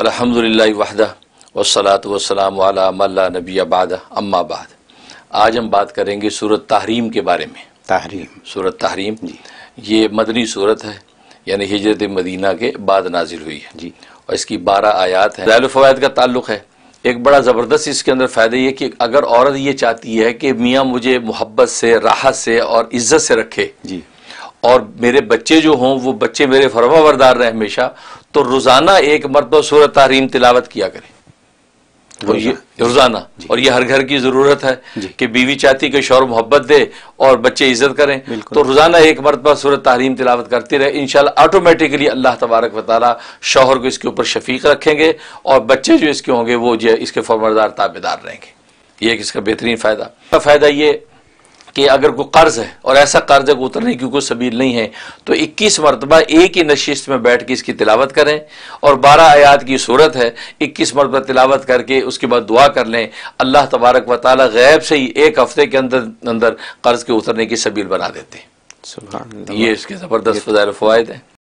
अलहमदिल्ला वहदा वसलात वसलाम मल्ला नबी आबाद अम्मा बाद आज हम बात करेंगे सूरत तहरीम के बारे में तहरीम सूरत तहरीम जी ये मदनी सूरत है यानी हिजरत मदीना के बाद नाजिल हुई है जी और इसकी बारह आयात हैं फवैद का ताल्लुक़ है एक बड़ा ज़बरदस्त इसके अंदर फ़ायदा ये कि अगर औरत ये चाहती है कि मियाँ मुझे मोहब्बत से राहत से और इज़्ज़त से रखे जी और मेरे बच्चे जो हों वो बच्चे मेरे फरमा रहे हमेशा तो रोज़ाना एक मरतबा सूरत तहरीम तिलावत किया करें और ये रोज़ाना और ये हर घर की ज़रूरत है कि बीवी चाहती कि शोर मोहब्बत दे और बच्चे इज्जत करें तो रोज़ाना एक मरतबा सूरत तहरीम तिलावत करती रहे इन ऑटोमेटिकली अल्लाह तबारक वाली शोहर शौहर को इसके ऊपर शफीक रखेंगे और बच्चे जो इसके होंगे वो जो इसके फरमरदार ताबेदार रहेंगे ये एक इसका बेहतरीन फ़ायदा फ़ायदा ये कि अगर कोई कर्ज है और ऐसा कर्ज है उतरने की कोई सबील नहीं है तो 21 मरतबा एक ही नशिस्त में बैठ के इसकी तिलावत करें और 12 आयात की सूरत है 21 मरतबा तिलावत करके उसके बाद दुआ कर लें अल्लाह तबारक व ताली गैब से ही एक हफ्ते के अंदर अंदर कर्ज के उतरने की सबील बना देते हैं ये इसके ज़बरदस्त तो फ़ायदे हैं